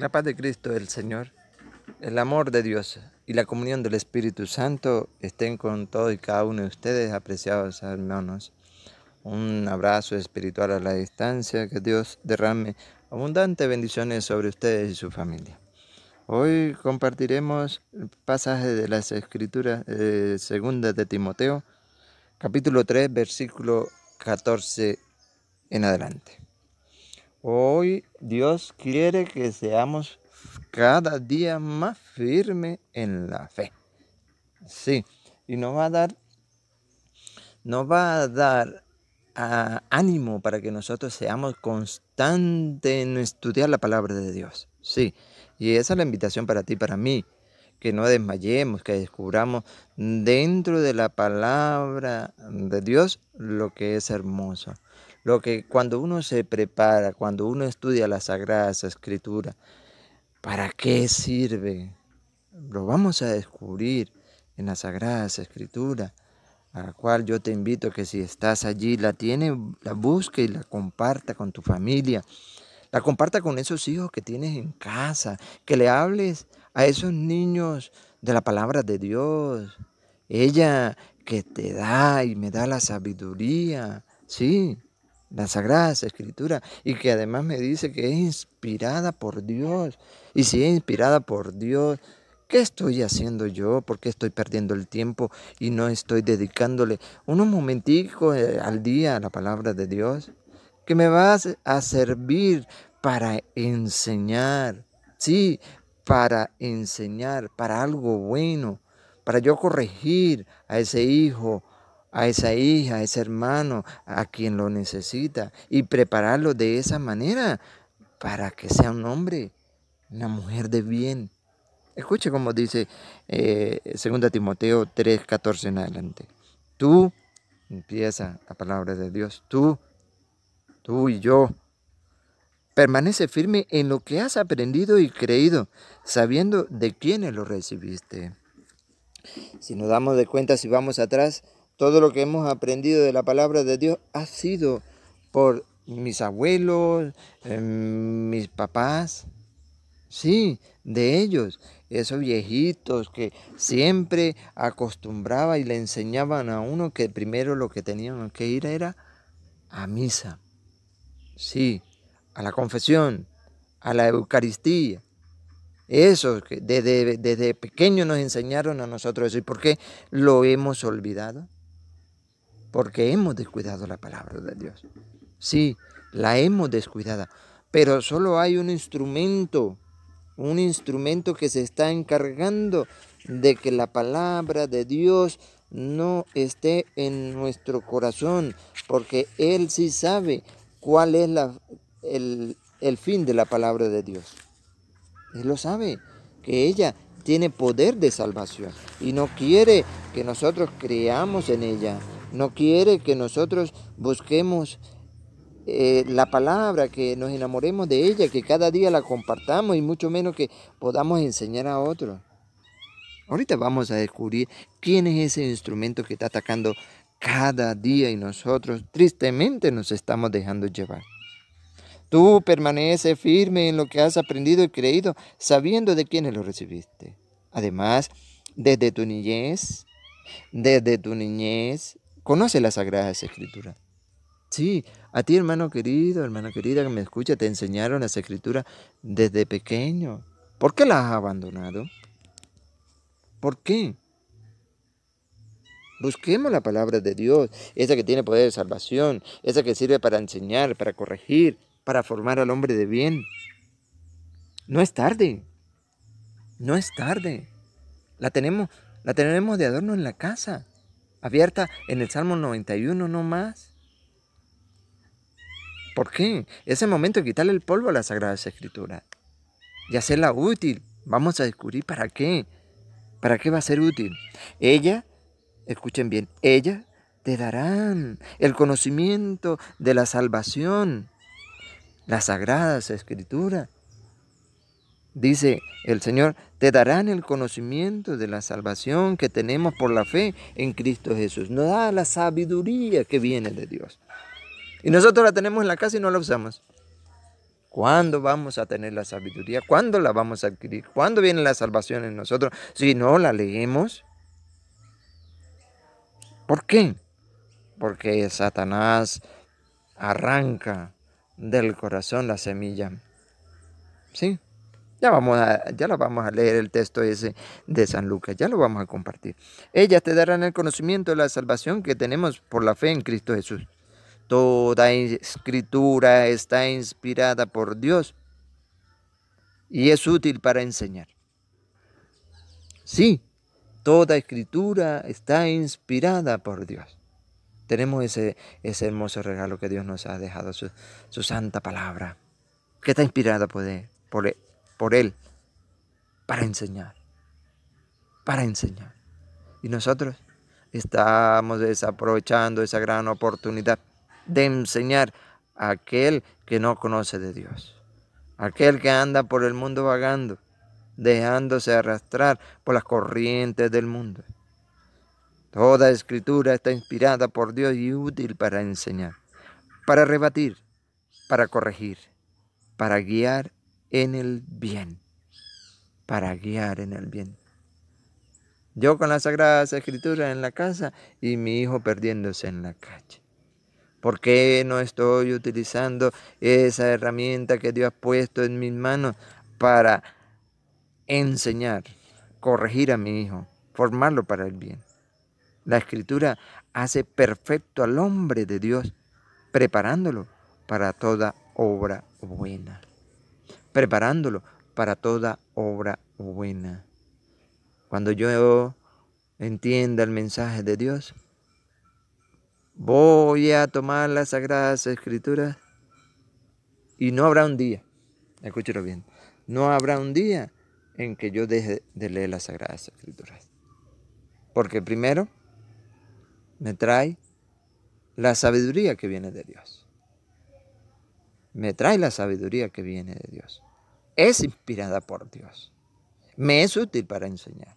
la paz de Cristo el Señor, el amor de Dios y la comunión del Espíritu Santo estén con todos y cada uno de ustedes, apreciados hermanos. Un abrazo espiritual a la distancia, que Dios derrame abundantes bendiciones sobre ustedes y su familia. Hoy compartiremos el pasaje de las Escrituras eh, segundas de Timoteo, capítulo 3, versículo 14 en adelante. Hoy Dios quiere que seamos cada día más firmes en la fe. Sí, y nos va a dar, nos va a dar ah, ánimo para que nosotros seamos constantes en estudiar la palabra de Dios. Sí, y esa es la invitación para ti, para mí, que no desmayemos, que descubramos dentro de la palabra de Dios lo que es hermoso. Lo que cuando uno se prepara, cuando uno estudia la Sagrada Escritura, ¿para qué sirve? Lo vamos a descubrir en la Sagrada Escritura, a la cual yo te invito que si estás allí, la tiene, la busque y la comparta con tu familia. La comparta con esos hijos que tienes en casa, que le hables a esos niños de la palabra de Dios. Ella que te da y me da la sabiduría, sí, la Sagrada Escritura, y que además me dice que es inspirada por Dios. Y si es inspirada por Dios, ¿qué estoy haciendo yo? ¿Por qué estoy perdiendo el tiempo y no estoy dedicándole unos momenticos eh, al día a la palabra de Dios? Que me va a servir para enseñar, sí, para enseñar, para algo bueno, para yo corregir a ese hijo, a esa hija, a ese hermano, a quien lo necesita y prepararlo de esa manera para que sea un hombre, una mujer de bien. Escuche como dice 2 eh, Timoteo 3, 14 en adelante. Tú, empieza la palabra de Dios, tú, tú y yo, permanece firme en lo que has aprendido y creído, sabiendo de quiénes lo recibiste. Si nos damos de cuenta, si vamos atrás, todo lo que hemos aprendido de la palabra de Dios ha sido por mis abuelos, em, mis papás, sí, de ellos, esos viejitos que siempre acostumbraba y le enseñaban a uno que primero lo que tenían que ir era a misa, sí, a la confesión, a la Eucaristía. Eso, desde, desde pequeño nos enseñaron a nosotros eso. ¿Y por qué lo hemos olvidado? porque hemos descuidado la palabra de Dios. Sí, la hemos descuidado, pero solo hay un instrumento, un instrumento que se está encargando de que la palabra de Dios no esté en nuestro corazón, porque Él sí sabe cuál es el, el fin de la palabra de Dios. Él lo sabe, que ella tiene poder de salvación y no quiere que nosotros creamos en ella, no quiere que nosotros busquemos eh, la palabra, que nos enamoremos de ella, que cada día la compartamos y mucho menos que podamos enseñar a otros. Ahorita vamos a descubrir quién es ese instrumento que está atacando cada día y nosotros tristemente nos estamos dejando llevar. Tú permaneces firme en lo que has aprendido y creído, sabiendo de quiénes lo recibiste. Además, desde tu niñez, desde tu niñez, Conoce las Sagradas Escrituras. Sí, a ti hermano querido, hermana querida que me escucha, te enseñaron las Escrituras desde pequeño. ¿Por qué la has abandonado? ¿Por qué? Busquemos la palabra de Dios, esa que tiene poder de salvación, esa que sirve para enseñar, para corregir, para formar al hombre de bien. No es tarde, no es tarde. La tenemos, la tenemos de adorno en la casa abierta en el Salmo 91 no más. ¿Por qué? Es el momento de quitarle el polvo a las Sagradas Escrituras y hacerla útil. Vamos a descubrir para qué. ¿Para qué va a ser útil? Ella, escuchen bien, ella te darán el conocimiento de la salvación, las sagradas escrituras dice el Señor, te darán el conocimiento de la salvación que tenemos por la fe en Cristo Jesús. Nos da la sabiduría que viene de Dios. Y nosotros la tenemos en la casa y no la usamos. ¿Cuándo vamos a tener la sabiduría? ¿Cuándo la vamos a adquirir? ¿Cuándo viene la salvación en nosotros? Si no la leemos. ¿Por qué? Porque Satanás arranca del corazón la semilla. ¿Sí? Ya, vamos a, ya lo vamos a leer el texto ese de San Lucas, ya lo vamos a compartir. Ellas te darán el conocimiento de la salvación que tenemos por la fe en Cristo Jesús. Toda escritura está inspirada por Dios y es útil para enseñar. Sí, toda escritura está inspirada por Dios. Tenemos ese, ese hermoso regalo que Dios nos ha dejado, su, santa palabra, que está inspirada por, por, por Él para enseñar, para enseñar. Y nosotros estamos desaprovechando esa gran oportunidad de enseñar a aquel que no conoce de Dios, aquel que anda por el mundo vagando, dejándose arrastrar por las corrientes del mundo. Toda escritura está inspirada por Dios y útil para enseñar, para rebatir, para corregir, para guiar en el bien, para guiar en el bien. Yo con las Sagradas Escrituras en la casa y mi hijo perdiéndose en la calle. ¿Por qué no estoy utilizando esa herramienta que Dios ha puesto en mis manos para enseñar, corregir a mi hijo, formarlo para el bien? La escritura hace perfecto al hombre de Dios, preparándolo para toda obra buena preparándolo para toda obra buena. Cuando yo entienda el mensaje de Dios, voy a tomar las sagradas escrituras y no habrá un día, escúchelo bien, no habrá un día en que yo deje de leer las sagradas escrituras. Porque primero me trae la sabiduría que viene de Dios. Me trae la sabiduría que viene de Dios es inspirada por Dios. Me es útil para enseñar,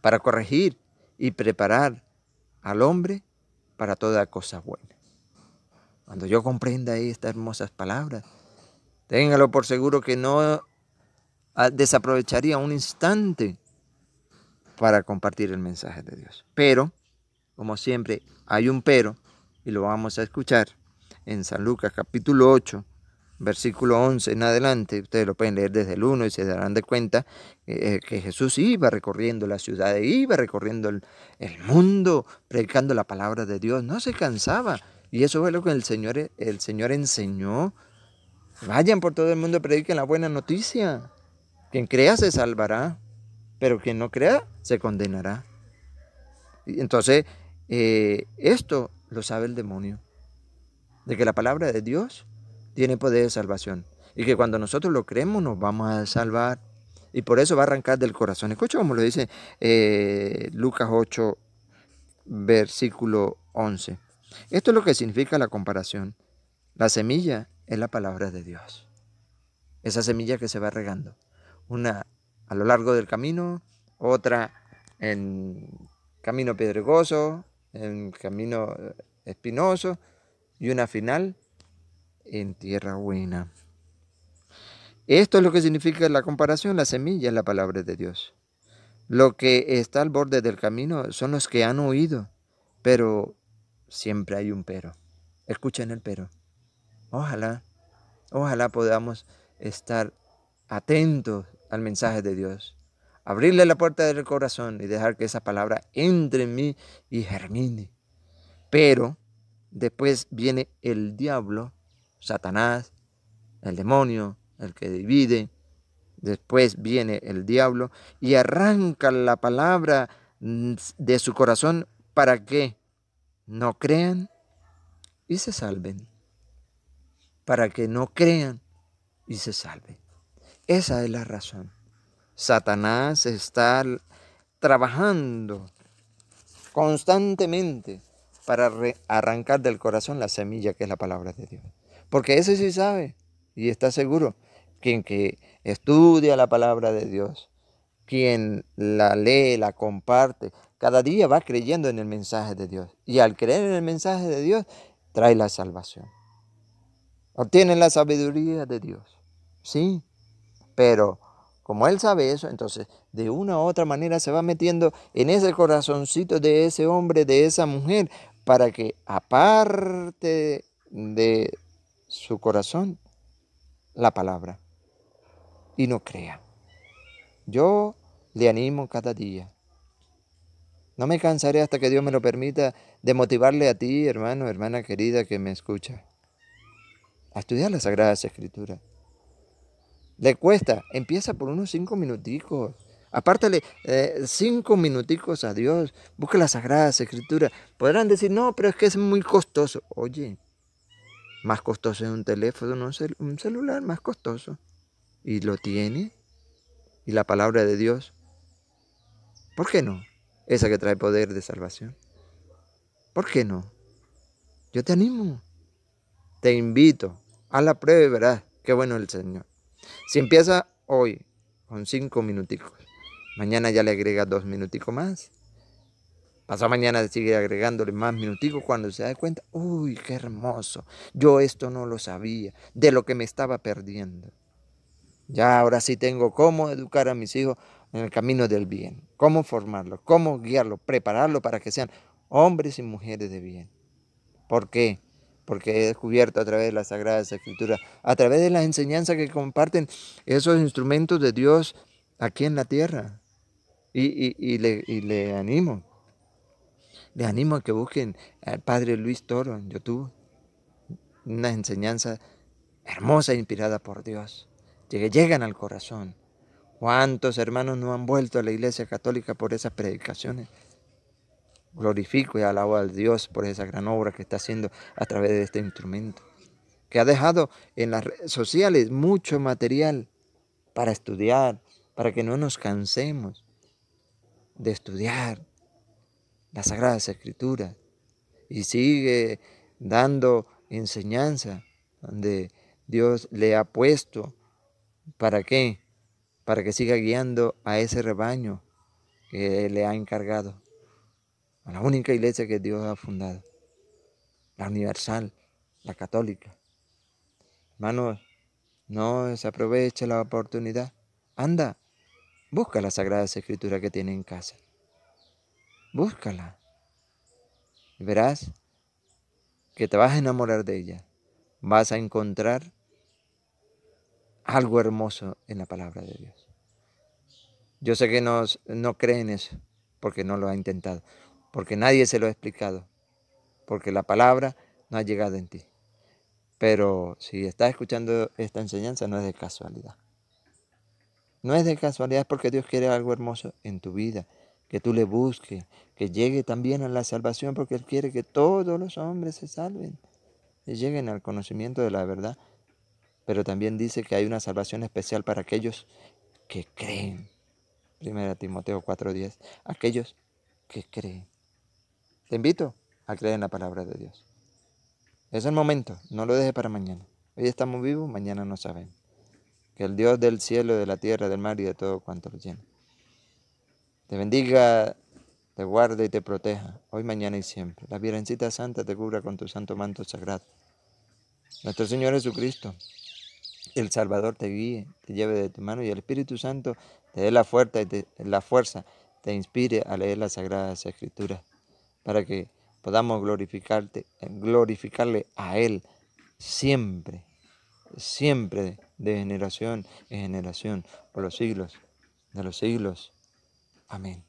para corregir y preparar al hombre para toda cosa buena. Cuando yo comprenda estas hermosas palabras, téngalo por seguro que no ah, desaprovecharía un instante para compartir el mensaje de Dios. Pero, como siempre, hay un pero y lo vamos a escuchar en San Lucas capítulo 8, versículo 11 en adelante, ustedes lo pueden leer desde el 1 y se darán de cuenta eh, que Jesús iba recorriendo la ciudad, iba recorriendo el, mundo, predicando la palabra de Dios, no se cansaba. Y eso fue lo que el Señor, el Señor enseñó. Vayan por todo el mundo, prediquen la buena noticia. Quien crea se salvará, pero quien no crea se condenará. Entonces, eh, esto lo sabe el demonio, de que la palabra de Dios tiene poder de salvación. Y que cuando nosotros lo creemos nos vamos a salvar. Y por eso va a arrancar del corazón. Escucha como lo dice eh, Lucas 8, versículo 11. Esto es lo que significa la comparación. La semilla es la palabra de Dios. Esa semilla que se va regando. Una a lo largo del camino, otra en camino pedregoso, en camino eh, espinoso y una final en tierra buena. Esto es lo que significa la comparación. La semilla es la palabra de Dios. Lo que está al borde del camino son los que han oído, pero siempre hay un pero. Escuchen el pero. Ojalá, ojalá podamos estar atentos al mensaje de Dios. Abrirle la puerta del corazón y dejar que esa palabra entre en mí y germine. Pero después viene el diablo Satanás, el demonio, el que divide. Después viene el diablo y arranca la palabra mm, de su corazón para que no crean y se salven. Para que no crean y se salven. Esa es la razón. Satanás está trabajando constantemente para arrancar del corazón la semilla que es la palabra de Dios. Porque ese sí sabe y está seguro. Quien que estudia la palabra de Dios, quien la lee, la comparte, cada día va creyendo en el mensaje de Dios. Y al creer en el mensaje de Dios, trae la salvación. Obtiene la sabiduría de Dios. Sí, pero como él sabe eso, entonces de una u otra manera se va metiendo en ese corazoncito de ese hombre, de esa mujer, para que aparte de su corazón la palabra y no crea. Yo le animo cada día. No me cansaré hasta que Dios me lo permita de motivarle a ti, hermano, hermana querida que me escucha, a estudiar las Sagradas Escrituras. Le cuesta, empieza por unos cinco minuticos. Apártale eh, cinco minuticos a Dios, busca las Sagradas Escrituras. Podrán decir, no, pero es que es muy costoso. Oye, más costoso es un teléfono, un, un celular más costoso. Y lo tiene. Y la palabra de Dios. ¿Por qué no? Esa que trae poder de salvación. ¿Por qué no? Yo te animo. Te invito. a la prueba y verás qué bueno el Señor. Si empieza hoy con cinco minuticos, mañana ya le agrega dos minuticos más pasó mañana sigue agregándole más minuticos cuando se da cuenta, uy, qué hermoso, yo esto no lo sabía, de lo que me estaba perdiendo. Ya ahora sí tengo cómo educar a mis hijos en el camino del bien, cómo formarlos, cómo guiarlos, prepararlos para que sean hombres y mujeres de bien. ¿Por qué? Porque he descubierto a través de las Sagradas Escrituras, a través de las enseñanzas que comparten esos instrumentos de Dios aquí en la tierra. y le animo, les animo a que busquen al padre Luis Toro en YouTube. Una enseñanza hermosa, inspirada por Dios. llegan al corazón. ¿Cuántos hermanos no han vuelto a la iglesia católica por esas predicaciones? Glorifico y alabo al Dios por esa gran obra que está haciendo a través de este instrumento. Que ha dejado en las redes sociales mucho material para estudiar, para que no nos cansemos de estudiar, las Sagradas Escrituras y sigue dando enseñanza donde Dios le ha puesto. ¿Para qué? Para que siga guiando a ese rebaño que le ha encargado, a la única iglesia que Dios ha fundado, la universal, la católica. Hermanos, no se la oportunidad. Anda, busca las sagradas escrituras que tiene en casa. Búscala. Y verás que te vas a enamorar de ella. Vas a encontrar algo hermoso en la palabra de Dios. Yo sé que no creen eso porque no lo ha intentado, porque nadie se lo ha explicado, porque la palabra no ha llegado en ti. Pero si estás escuchando esta enseñanza no es de casualidad. No es de casualidad porque Dios quiere algo hermoso en tu vida que tú le busques, que llegue también a la salvación, porque Él quiere que todos los hombres se salven y lleguen al conocimiento de la verdad. Pero también dice que hay una salvación especial para aquellos que creen. Primera Timoteo 4:10. Aquellos que creen. Te invito a creer en la palabra de Dios. Es el momento, no lo deje para mañana. Hoy estamos vivos, mañana no saben. Que el Dios del cielo, de la tierra, del mar y de todo cuanto lo llena te bendiga, te guarde y te proteja, hoy, mañana y siempre. La Virgencita Santa te cubra con tu santo manto sagrado. Nuestro Señor Jesucristo, el Salvador te guíe, te lleve de tu mano y el Espíritu Santo te dé la fuerza y te, la fuerza, te inspire a leer las Sagradas Escrituras para que podamos glorificarte, glorificarle a Él siempre, siempre de generación en generación, por los siglos de los siglos. Amén.